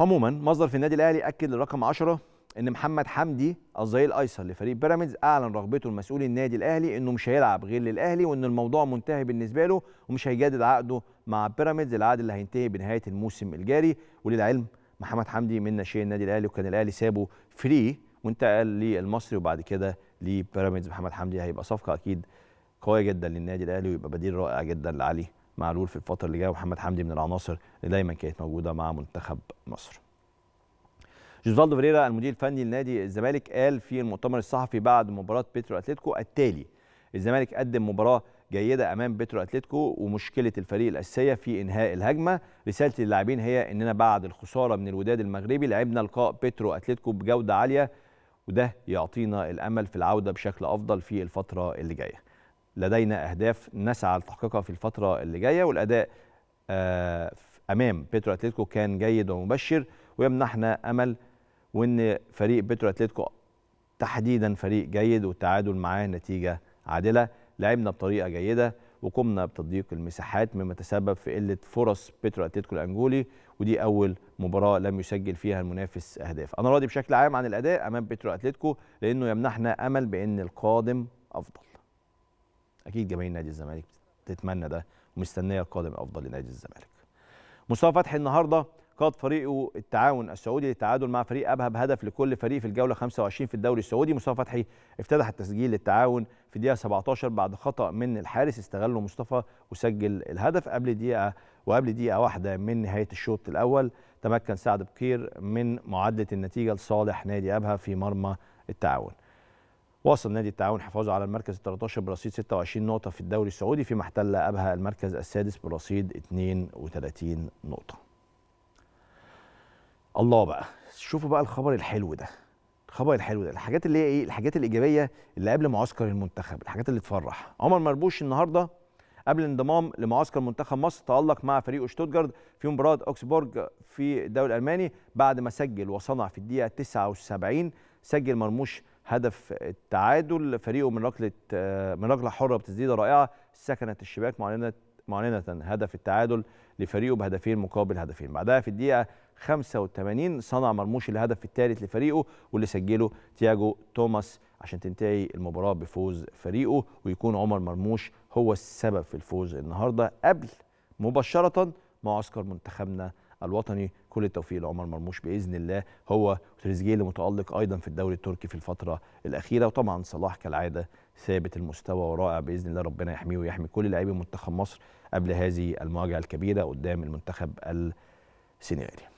عموما مصدر في النادي الاهلي اكد للرقم 10 ان محمد حمدي الظهير الايسر لفريق بيراميدز اعلن رغبته لمسؤول النادي الاهلي انه مش هيلعب غير للاهلي وان الموضوع منتهي بالنسبه له ومش هيجدد عقده مع بيراميدز العقد اللي هينتهي بنهايه الموسم الجاري وللعلم محمد حمدي من ناشئين النادي الاهلي وكان الاهلي سابه فري وانتقل للمصري وبعد كده لبيراميدز محمد حمدي هيبقى صفقه اكيد قويه جدا للنادي الاهلي ويبقى بديل رائع جدا لعلي معلول في الفتره اللي جايه ومحمد حمدي من العناصر اللي دايما كانت موجوده مع منتخب مصر. جوزالدو فيريرا المدير الفني لنادي الزمالك قال في المؤتمر الصحفي بعد مباراه بيترو اتلتيكو التالي: الزمالك قدم مباراه جيده امام بيترو اتلتيكو ومشكله الفريق الاساسيه في انهاء الهجمه، رسالتي للاعبين هي اننا بعد الخساره من الوداد المغربي لعبنا لقاء بيترو اتلتيكو بجوده عاليه وده يعطينا الامل في العوده بشكل افضل في الفتره اللي جايه. لدينا أهداف نسعى لتحقيقها في الفترة اللي جاية والأداء آه، أمام بيترو أتلتيكو كان جيد ومبشر ويمنحنا أمل وإن فريق بيترو أتلتيكو تحديدا فريق جيد والتعادل معاه نتيجة عادلة لعبنا بطريقة جيدة وقمنا بتضييق المساحات مما تسبب في قله فرص بيترو اتلتيكو الانجولي ودي اول مباراه لم يسجل فيها المنافس اهداف انا راضي بشكل عام عن الاداء امام بيترو اتلتيكو لانه يمنحنا امل بان القادم افضل اكيد جماهير نادي الزمالك تتمنى ده ومستنيه القادم الافضل لنادي الزمالك مصطفى فتحي النهارده قاد فريقه التعاون السعودي للتعادل مع فريق ابها بهدف لكل فريق في الجوله 25 في الدوري السعودي مصطفى فتحي افتتح التسجيل للتعاون في دقيقه 17 بعد خطا من الحارس استغله مصطفى وسجل الهدف قبل دقيقه وقبل دقيقه واحده من نهايه الشوط الاول تمكن سعد بكير من معادله النتيجه لصالح نادي ابها في مرمى التعاون واصل نادي التعاون حفاظه على المركز 13 برصيد 26 نقطة في الدوري السعودي في محتل أبها المركز السادس برصيد 32 نقطة الله بقى شوفوا بقى الخبر الحلو ده الخبر الحلو ده الحاجات اللي هي ايه الحاجات الايجابيه اللي قبل معسكر المنتخب الحاجات اللي تفرح عمر مربوش النهارده قبل الانضمام لمعسكر منتخب مصر تألق مع فريق شتوتجارد في مباراة أوكسبورج في الدوري الألماني بعد ما سجل وصنع في الدقيقة 79 سجل مرموش هدف التعادل فريقه من ركله آه، من ركله حره بتسديده رائعه سكنت الشباك معلنه معلنه هدف التعادل لفريقه بهدفين مقابل هدفين بعدها في الدقيقه 85 صنع مرموش الهدف الثالث لفريقه واللي سجله تياجو توماس عشان تنتهي المباراه بفوز فريقه ويكون عمر مرموش هو السبب في الفوز النهارده قبل مباشره معسكر منتخبنا الوطني كل التوفيق لعمر مرموش باذن الله هو تريزيجيه اللي متالق ايضا في الدوري التركي في الفتره الاخيره وطبعا صلاح كالعاده ثابت المستوى ورائع باذن الله ربنا يحميه ويحمي كل لاعبي منتخب مصر قبل هذه المواجهه الكبيره قدام المنتخب السنغالي